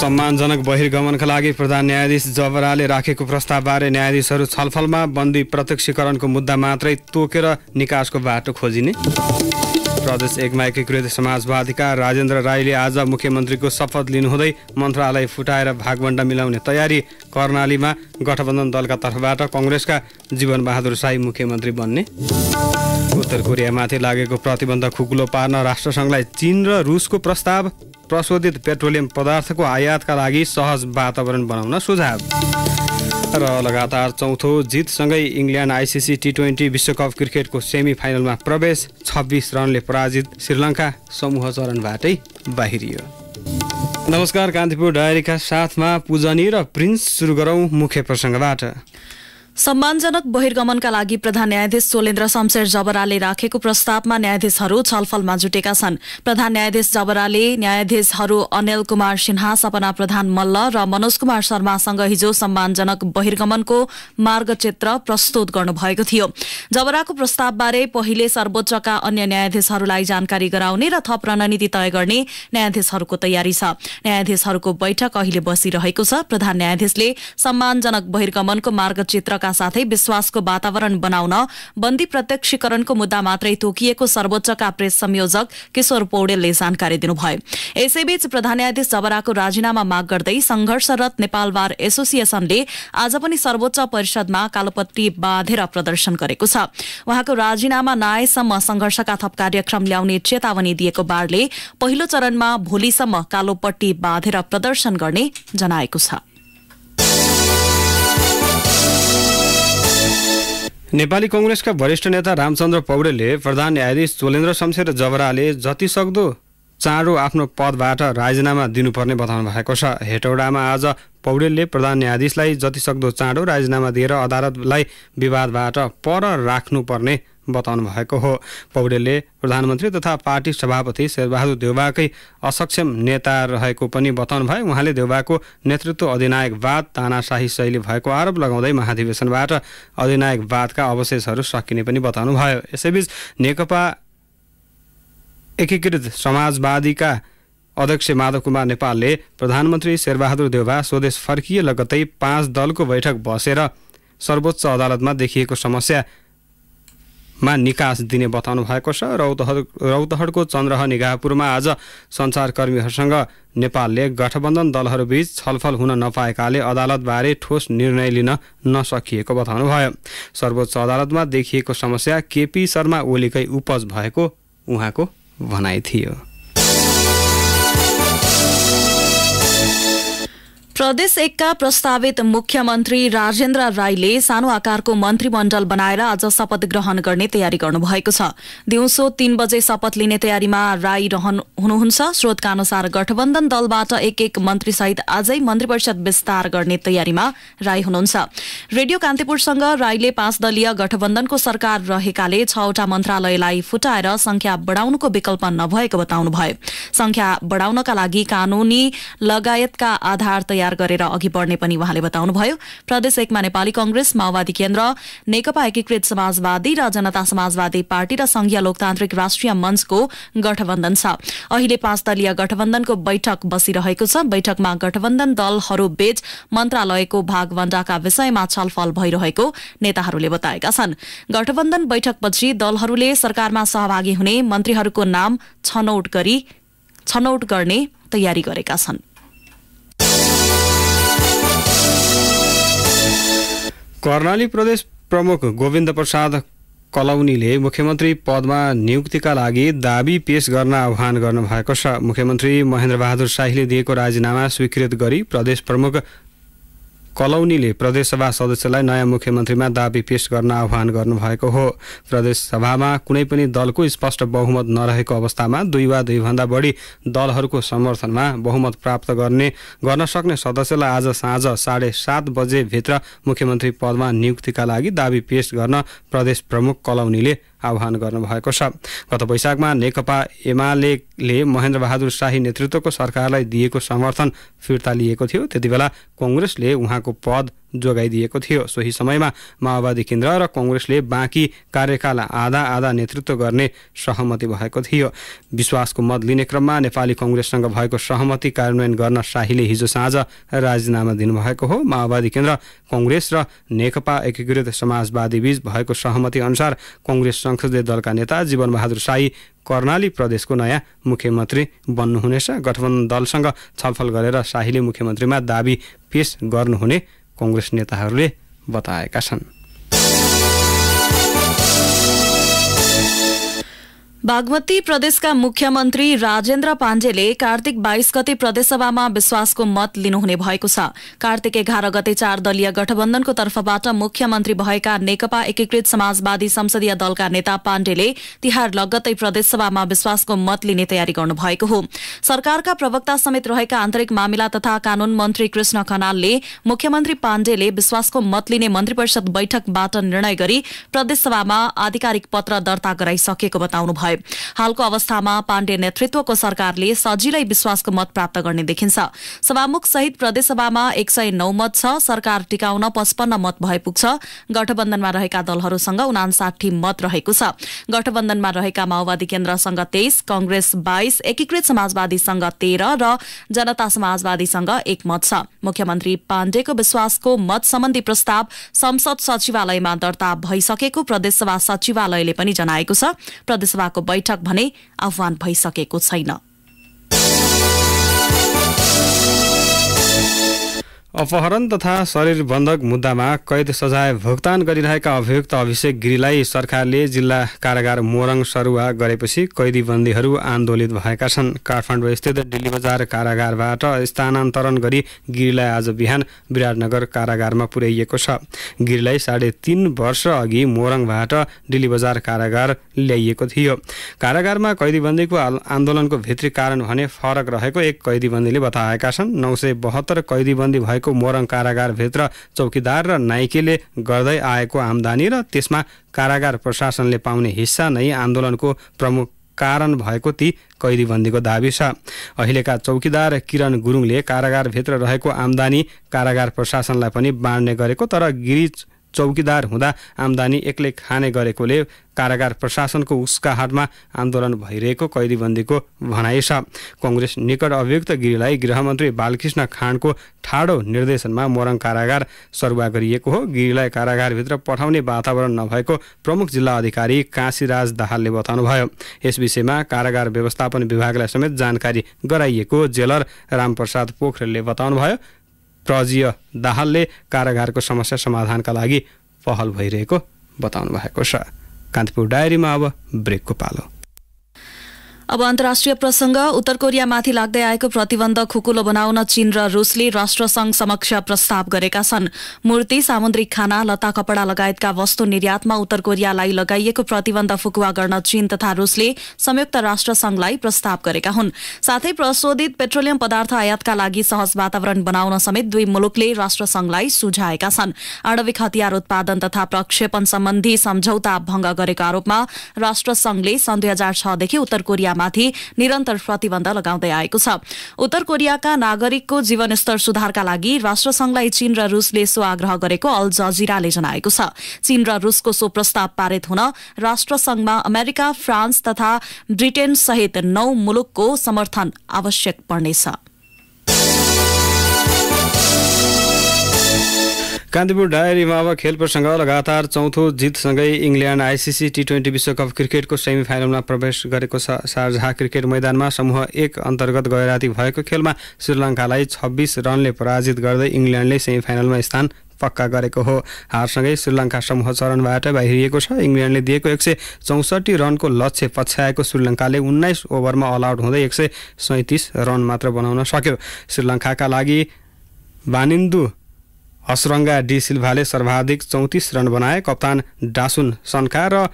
सम्मानजनक बहिर्गमनका लागि प्रधान न्यायाधीश जबराले राखेको प्रस्तावबारे न्यायाधीशहरू छलफलमा बन्दी प्रत्यक्षीकरणको मुद्दा मात्रै तोकेर निकासको बाटो खोजिने प्रदेश एकमा एकीकृत समाजवादीका राजेन्द्र राईले आज मुख्यमन्त्रीको शपथ लिनुहुँदै मन्त्रालय फुटाएर भागवण्ड मिलाउने तयारी कर्णालीमा गठबन्धन दलका तर्फबाट कङ्ग्रेसका जीवनबहादुर साई मुख्यमन्त्री बन्ने उत्तर कोरियामाथि लागेको प्रतिबन्ध खुकुलो पार्न राष्ट्रसङ्घलाई चीन र रुसको प्रस्ताव प्रशोधित पेट्रोलियम पदार्थको आयातका लागि सहज वातावरण बनाउन सुझाव र लगातार चौथो जितसँगै इङ्ल्यान्ड आइसिसी टी ट्वेन्टी विश्वकप क्रिकेटको सेमी फाइनलमा प्रवेश छब्बिस रनले पराजित श्रीलङ्का समूह चरणबाटै बाहिरियो नमस्कार कान्तिपुर डायरीका साथमा पूजनी र प्रिन्स सुरु गरौँ मुख्य प्रसङ्गबाट सम्मानजनक बहिर्गमनका लागि प्रधान न्यायाधीश सोलेन्द्र शमशेर जबराले राखेको प्रस्तावमा न्यायाधीशहरू छलफलमा जुटेका छन् प्रधान न्यायाधीश जबराले न्यायाधीशहरू अनिल कुमार सिन्हा सपना प्रधान मल्ल र मनोज कुमार शर्मासँग हिजो सम्मानजनक बहिर्गमनको मार्गचित्र प्रस्तुत गर्नुभएको थियो जबराको प्रस्तावबारे पहिले सर्वोच्चका अन्य न्यायाधीशहरूलाई जानकारी गराउने र थप रणनीति तय गर्ने न्यायाधीशहरूको तयारी छ न्यायाधीशहरूको बैठक अहिले बसिरहेको छ प्रधान न्यायाधीशले सम्मानजनक बहिर्गमनको मार्गचित्र केन्द्रका साथै विश्वासको वातावरण बनाउन बन्दी प्रत्यक्षीकरणको मुद्दा मात्रै तोकिएको सर्वोच्चका प्रेस संयोजक किशोर पौडेलले जानकारी दिनुभयो यसैबीच प्रधान न्यायाधीश जबराको राजीनामा माग गर्दै संघर्षरत नेपाल बार एसोसिएसनले आज पनि सर्वोच्च परिषदमा कालोपत्री बाँधेर प्रदर्शन गरेको छ उहाँको राजीनामा नआएसम्म संघर्षका थप कार्यक्रम ल्याउने चेतावनी दिएको बारले पहिलो चरणमा भोलिसम्म कालोपट्टी बाँधेर प्रदर्शन गर्ने जनाएको छ नेपाली कङ्ग्रेसका वरिष्ठ नेता रामचन्द्र पौडेलले प्रधान न्यायाधीश चोलेन्द्र शमशेर जबराले जतिसक्दो चाँडो आफ्नो पदबाट राजीनामा दिनुपर्ने बताउनु भएको छ हेटौडामा आज पौडेलले प्रधान न्यायाधीशलाई जतिसक्दो चाँडो राजीनामा दिएर अदालतलाई विवादबाट पर राख्नुपर्ने बताउनु भएको हो पौडेलले प्रधानमन्त्री तथा पार्टी सभापति शेरबहादुर देउबाकै असक्षम नेता रहेको पनि बताउनु भयो उहाँले देउबाको नेतृत्व अधिनायकवाद तानाशाही शैली भएको आरोप लगाउँदै महाधिवेशनबाट अधिनायकवादका अवशेषहरू सकिने पनि बताउनु भयो यसैबीच नेकपा एकीकृत समाजवादीका अध्यक्ष माधव कुमार नेपालले प्रधानमन्त्री शेरबहादुर देउवा स्वदेश फर्किए लगतै पाँच दलको बैठक बसेर सर्वोच्च अदालतमा देखिएको समस्या मा निकास दिने बताउनु भएको छ रौतह रौतहटको चन्द्रह निगाहपुरमा आज सञ्चारकर्मीहरूसँग नेपालले गठबन्धन दलहरूबीच छलफल हुन नपाएकाले अदालतबारे ठोस निर्णय लिन नसकिएको बताउनुभयो सर्वोच्च अदालतमा देखिएको समस्या केपी शर्मा ओलीकै उपज भएको उहाँको भनाइ थियो प्रदेश एकका प्रस्तावित मुख्यमन्त्री राजेन्द्र राईले सानो आकारको मन्त्रीमण्डल बनाएर आज शपथ ग्रहण गर्ने तयारी गर्नुभएको छ दिउँसो तीन बजे शपथ लिने तयारीमा राई हुनुहुन्छ स्रोतका अनुसार गठबन्धन दलबाट एक एक मन्त्रीसहित आजै मन्त्री परिषद विस्तार गर्ने तयारीमा राई हुनुहुन्छ रेडियो कान्तिपुरसँग राईले पाँच दलीय गठबन्धनको सरकार रहेकाले छवटा मन्त्रालयलाई फुटाएर संख्या बढाउनुको विकल्प नभएको बताउनुभयो संख्या बढाउनका लागि कानूनी लगायतका आधार तयार विचार गरेर अघि बढ्ने पनि उहाँले बताउनुभयो प्रदेश एकमा नेपाली कंग्रेस माओवादी केन्द्र नेकपा एकीकृत समाजवादी र जनता समाजवादी पार्टी र संघीय लोकतान्त्रिक राष्ट्रिय मञ्चको गठबन्धन छ अहिले पाँच दलीय गठबन्धनको बैठक बसिरहेको छ बैठकमा गठबन्धन दलहरूबीच मन्त्रालयको भागवण्डाका विषयमा छलफल भइरहेको नेताहरूले बताएका छन् गठबन्धन बैठकपछि दलहरूले सरकारमा सहभागी हुने मन्त्रीहरूको नाम छनौट गरी छनौट गर्ने तयारी गरेका छन् कर्णाली प्रदेश प्रमुख गोविन्द प्रसाद कलौनीले मुख्यमन्त्री पदमा नियुक्तिका लागि दावी पेश गर्न आह्वान गर्नुभएको छ मुख्यमन्त्री महेन्द्रबहादुर शाहीले दिएको राजीनामा स्वीकृत गरी प्रदेश प्रमुख कलौनीले प्रदेशसभा सदस्यलाई नयाँ मुख्यमन्त्रीमा दावी पेश गर्न आह्वान गर्नुभएको हो प्रदेशसभामा कुनै पनि दलको स्पष्ट बहुमत नरहेको अवस्थामा दुई वा दुईभन्दा बढी दलहरूको समर्थनमा बहुमत प्राप्त गर्ने गर्न सक्ने सदस्यलाई आज साँझ साढे सात बजेभित्र मुख्यमन्त्री पदमा नियुक्तिका लागि दावी पेश गर्न प्रदेश प्रमुख कलौनीले आह्वान गर्नुभएको छ गत वैशाखमा नेकपा एमाले महेन्द्र बहादुर शाही नेतृत्वको सरकारलाई दिएको समर्थन फिर्ता लिएको थियो त्यतिबेला कङ्ग्रेसले उहाँको पद जोगाइदिएको थियो सोही समयमा माओवादी केन्द्र र कङ्ग्रेसले बाँकी कार्यकाल आधा आधा नेतृत्व गर्ने सहमति भएको थियो विश्वासको मत लिने क्रममा नेपाली कङ्ग्रेससँग भएको सहमति कार्यान्वयन गर्न शाहीले हिजो साँझ राजीनामा दिनुभएको हो माओवादी केन्द्र कङ्ग्रेस र नेकपा एकीकृत समाजवादी बीच भएको सहमति अनुसार कङ्ग्रेस संसदीय दलका नेता जीवनबहादुर शाही कर्णाली प्रदेशको नयाँ मुख्यमन्त्री बन्नुहुनेछ गठबन्धन दलसँग छलफल गरेर शाहीले मुख्यमन्त्रीमा दावी पेश गर्नुहुने कङ्ग्रेस नेताहरूले बताएका छन् बागमती प्रदेशका मुख्यमन्त्री राजेन्द्र पाण्डेले कार्तिक बाइस गते प्रदेशसभामा विश्वासको मत लिनुहुने भएको छ कार्तिक एघार गते चार दलीय गठबन्धनको तर्फबाट मुख्यमन्त्री भएका नेकपा एकीकृत समाजवादी संसदीय दलका नेता पाण्डेले तिहार लगत्तै प्रदेशसभामा विश्वासको मत लिने तयारी गर्नुभएको हो सरकारका प्रवक्ता समेत रहेका आन्तरिक मामिला तथा कानून मन्त्री कृष्ण खनालले मुख्यमन्त्री पाण्डेले विश्वासको मत लिने मन्त्री परिषद बैठकबाट निर्णय गरी प्रदेशसभामा आधिकारिक पत्र दर्ता गराइसकेको बताउनुभयो भए हालको अवस्थामा पाण्डे नेतृत्वको सरकारले सजिलै विश्वासको मत प्राप्त गर्ने देखिन्छ सभामुख सहित प्रदेशसभामा एक सय नौ मत छ सरकार टिकाउन पचपन्न मत भए पुग्छ गठबन्धनमा रहेका दलहरूसँग उनासाठी मत रहेको छ गठबन्धनमा रहेका माओवादी केन्द्रसँग तेइस कंग्रेस बाइस एकीकृत समाजवादीसँग तेह्र र जनता समाजवादीसँग एक मत छ मुख्यमन्त्री पाण्डेको विश्वासको मत सम्बन्धी प्रस्ताव संसद सचिवालयमा दर्ता भइसकेको प्रदेशसभा सचिवालयले पनि जनाएको छ प्रदेशसभाको बैठक भने आह्वान भइसकेको छैन अपहरण तथा शरीरबन्धक मुद्दामा कैद सजाय भुक्तान गरिरहेका अभियुक्त अभिषेक गिरीलाई सरकारले जिल्ला कारागार मोरङ सरुवा गरेपछि कैदीबन्दीहरू आन्दोलित भएका छन् काठमाडौँ स्थित दिल्ली बजार कारागारबाट स्थानान्तरण गरी गिरीलाई आज बिहान विराटनगर कारागारमा पुर्याइएको छ गिरीलाई साढे तिन वर्ष अघि मोरङबाट दिल्ली बजार कारागार ल्याइएको थियो कारागारमा कैदीबन्दीको आन्दोलनको भित्री कारण भने फरक रहेको एक कैदीबन्दीले बताएका छन् नौ सय बहत्तर कैदीबन्दी भए भएको मोरङ कारागारभित्र चौकीदार र नाइकेले गर्दै आएको आमदानी र त्यसमा कारागार प्रशासनले पाउने हिस्सा नै आन्दोलनको प्रमुख कारण भएको ती कैदीबन्दीको दावी छ अहिलेका चौकीदार किरण गुरुङले कारागारभित्र रहेको आमदानी कारागार प्रशासनलाई पनि बाँड्ने गरेको तर गिरी चौकीदार हुँदा आम्दानी एक्लै खाने गरेकोले कारागार प्रशासनको उसका हातमा आन्दोलन भइरहेको कैदीबन्दीको भनाइ छ कङ्ग्रेस निकट अभियुक्त गिरीलाई गृहमन्त्री बालकृष्ण खाँडको ठाडो निर्देशनमा मोरङ कारागार सरुवा गरिएको हो गिरीलाई कारागारभित्र पठाउने वातावरण नभएको प्रमुख जिल्ला अधिकारी काशीराज दाहालले बताउनुभयो यस विषयमा कारागार व्यवस्थापन विभागलाई समेत जानकारी गराइएको जेलर रामप्रसाद पोखरेलले बताउनुभयो प्रजीय दाहालले कारागारको समस्या समाधानका लागि पहल भइरहेको बताउनु भएको छ कान्तिपुर डायरीमा अब ब्रेकको पालो अब अन्तर्राष्ट्रिय प्रसंग उत्तर कोरियामाथि लाग्दै आएको प्रतिबन्ध खुकुलो बनाउन चीन र रूसले राष्ट्रसंघ समक्ष प्रस्ताव गरेका छन् मूर्ति सामुद्रिक खाना लता कपड़ा लगायतका वस्तु निर्यातमा उत्तर कोरियालाई लगाइएको प्रतिबन्ध फुकुवा गर्न चीन तथा रूसले संयुक्त राष्ट्रसंघलाई प्रस्ताव गरेका हुन् साथै प्रशोधित पेट्रोलियम पदार्थ आयातका लागि सहज वातावरण बनाउन समेत दुई मुलुकले राष्ट्रसंघलाई सुझाएका छन् आणविक हतियार उत्पादन तथा प्रक्षेपण सम्बन्धी सम्झौता भंग गरेको आरोपमा राष्ट्रसंघले सन् दुई हजार छदेखि उत्तर कोरियामा घटनामाथि निरन्तर प्रतिबन्ध लगाउँदै आएको छ उत्तर कोरियाका नागरिकको जीवनस्तर सुधारका लागि राष्ट्रसंघलाई चीन र रूसले सो आग्रह गरेको अल जजिराले जनाएको छ चीन र रूसको सो प्रस्ताव पारित हुन राष्ट्रसंघमा अमेरिका फ्रान्स तथा ब्रिटेन सहित नौ मुलुकको समर्थन आवश्यक पर्नेछ कान्तिपुर डायरीमा अब खेल प्रसङ्ग लगातार चौथो जितसँगै इङ्ल्यान्ड आइसिसी टी ट्वेन्टी विश्वकप क्रिकेटको सेमी फाइनलमा प्रवेश गरेको छ शारजहा क्रिकेट मैदानमा समूह एक अन्तर्गत गैराती भएको खेलमा श्रीलङ्कालाई छब्बिस रनले पराजित गर्दै इङ्ल्यान्डले सेमी फाइनलमा स्थान पक्का गरेको हो हारसँगै श्रीलङ्का समूह चरणबाट बाहिरिएको छ इङ्ल्यान्डले दिएको एक सय चौसठी रनको लक्ष्य पछ्याएको श्रीलङ्काले उन्नाइस ओभरमा अल आउट हुँदै एक सय सैँतिस रन मात्र बनाउन सक्यो श्रीलङ्काका लागि बानिन्दु हसरङ्गा डी सिल्भाले सर्वाधिक चौतिस रन बनाए कप्तान डासुन सन्खा र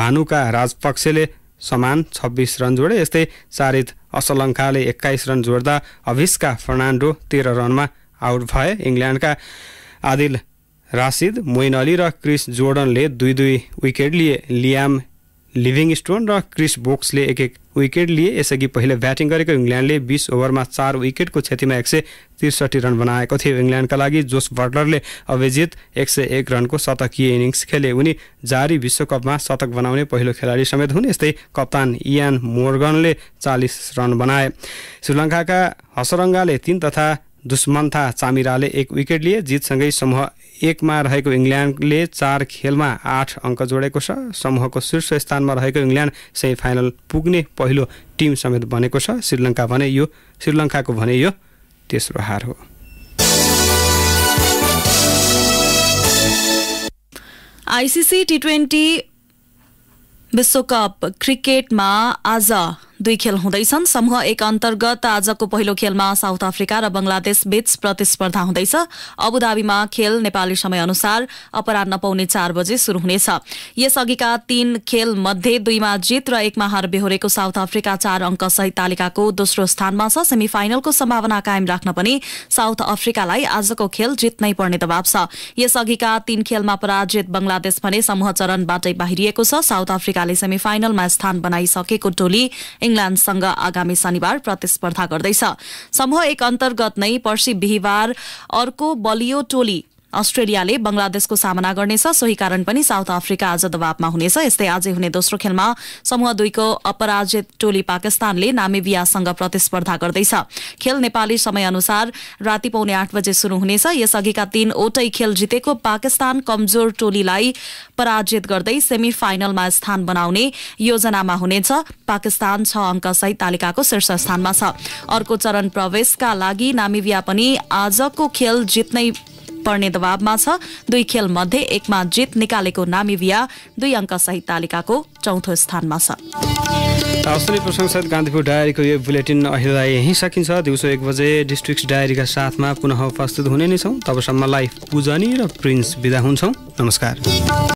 भानुका राजपक्षेले समान छब्बिस रन जोडे यस्तै चारित असलङ्काले एक्काइस रन जोड्दा अभिस्का फर्नान्डो तेह्र रनमा आउट भए इङ्ल्यान्डका आदिल रासिद मोइन अली र क्रिस जोर्डनले दुई दुई विकेट लिए लियाम लिभिङ स्टोन र क्रिस बोक्सले एक एक विकेट लिए यसअघि पहिले ब्याटिङ गरेको इङ्ल्यान्डले बिस ओभरमा चार विकेटको क्षतिमा एक सय त्रिसठी रन बनाएको थियो इङ्ल्यान्डका लागि जोस बटलरले अभिजित एक सय एक रनको शतकीय इनिङ्स खेले उनी जारी विश्वकपमा शतक बनाउने पहिलो खेलाडी समेत हुन् यस्तै कप्तान इयान मोर्गनले चालिस रन बनाए श्रीलङ्काका हसरङ्गाले तिन तथा दुस्मन्था चामिराले एक विकेट लिए जितसँगै समूह एकमा रहेको इङ्ल्यान्डले चार खेलमा आठ अङ्क जोडेको छ समूहको शीर्ष स्थानमा रहेको इङ्ल्यान्ड सेमी फाइनल पुग्ने पहिलो टिम समेत बनेको छ श्रीलङ्का भने यो श्रीलङ्काको भने यो तेस्रो हार हो आइसिसी टी ट्वेन्टी विश्वकप क्रिकेटमा आज दुई खेल हुँदैछन् समूह एक अन्तर्गत आजको पहिलो खेलमा साउथ अफ्रिका र बंगलादेश बीच प्रतिस्पर्धा हुँदैछ अबुधाबीमा खेल नेपाली समय अनुसार अपरान्न पाउने चार बजे शुरू हुनेछ यसअघिका तीन खेल मध्ये दुईमा जित र एकमा हार बेहोरेको साउथ अफ्रिका चार अङ्कसहित तालिकाको दोस्रो स्थानमा छ सेमिफाइनलको सम्भावना कायम राख्न पनि साउथ अफ्रिकालाई आजको खेल जित्नै पर्ने दबाव छ यसअघिका तीन खेलमा पराजित बंगलादेश भने समूह चरणबाटै बाहिरिएको छ साउथ अफ्रिकाले सेमिफाइनलमा स्थान बनाइसकेको टोली इङ्ल्याण्डसँग आगामी शनिबार प्रतिस्पर्धा गर्दैछ समूह एक अन्तर्गत नै पर्सि बिहिबार अर्को बलियो टोली अस्ट्रेलियाले बंगलादेशको सामना गर्नेछ सोही कारण पनि साउथ अफ्रिका आज दबावमा हुनेछ यस्तै आज हुने दोस्रो खेलमा समूह दुईको अपराजित टोली पाकिस्तानले नामेबियासँग प्रतिस्पर्धा गर्दैछ खेल नेपाली समय अनुसार राति पाउने आठ बजे शुरू हुनेछ यसअघिका तीनवटै खेल जितेको पाकिस्तान कमजोर टोलीलाई पराजित गर्दै सेमी फाइनलमा स्थान बनाउने योजनामा हुनेछ पाकिस्तान छ अङ्कसहित तालिकाको शीर्ष स्थानमा छ अर्को चरण प्रवेशका लागि नामिबिया पनि आजको खेल जित्नै पर्ने दबावमा छ दुई खेल मध्ये एकमा जित निकालेको नामिबिया दुई सहित तालिकाको चौथो स्थानमा छ प्रशंसित गान्धीपुर डायरीको यो बुलेटिन अहिलेलाई यहीँ सकिन्छ दिउँसो एक बजे डिस्ट्रिक्ट डायरीका साथमा पुनः उपस्थित हुने नै छौँ तबसम्मलाई पूजनी र प्रिन्स बिदा हुन्छौँ नमस्कार